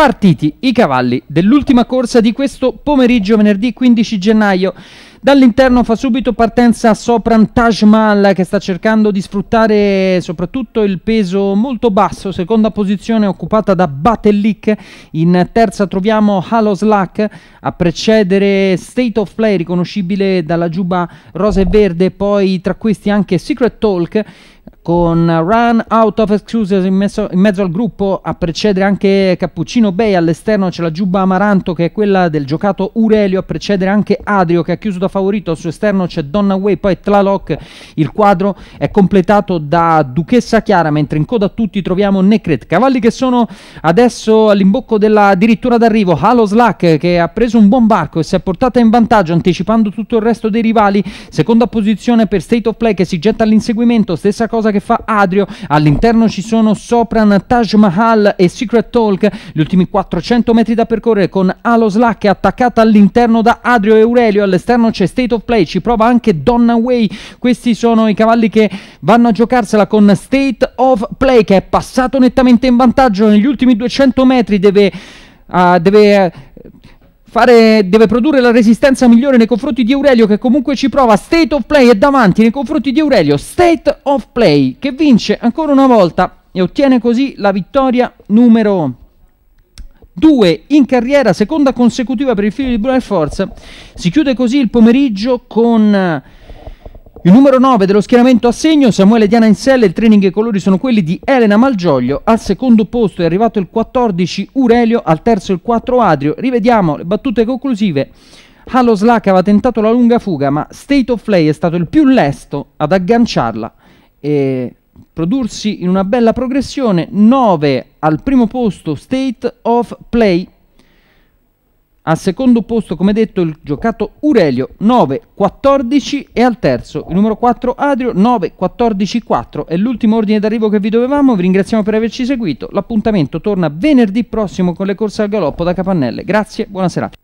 partiti i cavalli dell'ultima corsa di questo pomeriggio, venerdì 15 gennaio. Dall'interno fa subito partenza Sopran Taj Mahal che sta cercando di sfruttare soprattutto il peso molto basso, seconda posizione occupata da Batellic, in terza troviamo Haloslak a precedere State of Play riconoscibile dalla giuba rosa e verde, poi tra questi anche Secret Talk con Run Out of Excuses in, messo, in mezzo al gruppo a precedere anche Cappuccino Bay all'esterno c'è la giubba Amaranto che è quella del giocato Urelio a precedere anche Adrio che ha chiuso da favorito al suo esterno c'è Donnaway poi Tlaloc il quadro è completato da Duchessa Chiara mentre in coda a tutti troviamo Necret cavalli che sono adesso all'imbocco della dirittura d'arrivo Halo Slack che ha preso un buon barco e si è portata in vantaggio anticipando tutto il resto dei rivali seconda posizione per State of Play che si getta all'inseguimento stessa cosa cosa che fa Adrio. All'interno ci sono Sopran, Taj Mahal e Secret Talk, gli ultimi 400 metri da percorrere con Alo Slack attaccata all'interno da Adrio e Aurelio, all'esterno c'è State of Play, ci prova anche Donna Way, questi sono i cavalli che vanno a giocarsela con State of Play che è passato nettamente in vantaggio negli ultimi 200 metri, deve... Uh, deve Fare, deve produrre la resistenza migliore nei confronti di Aurelio che comunque ci prova. State of play è davanti nei confronti di Aurelio. State of play che vince ancora una volta e ottiene così la vittoria numero 2 in carriera, seconda consecutiva per il figlio di Brian Force. Si chiude così il pomeriggio con il numero 9 dello schieramento a segno, Samuele Diana in sella, il training e i colori sono quelli di Elena Malgioglio, al secondo posto è arrivato il 14 Urelio, al terzo il 4 Adrio, rivediamo le battute conclusive. Halo Slack aveva tentato la lunga fuga, ma State of Play è stato il più lesto ad agganciarla e prodursi in una bella progressione, 9 al primo posto State of Play al secondo posto, come detto, il giocato Urelio 9-14 e al terzo il numero 4 Adrio 9-14-4. È l'ultimo ordine d'arrivo che vi dovevamo, vi ringraziamo per averci seguito. L'appuntamento torna venerdì prossimo con le corse al galoppo da Capannelle. Grazie, buona serata.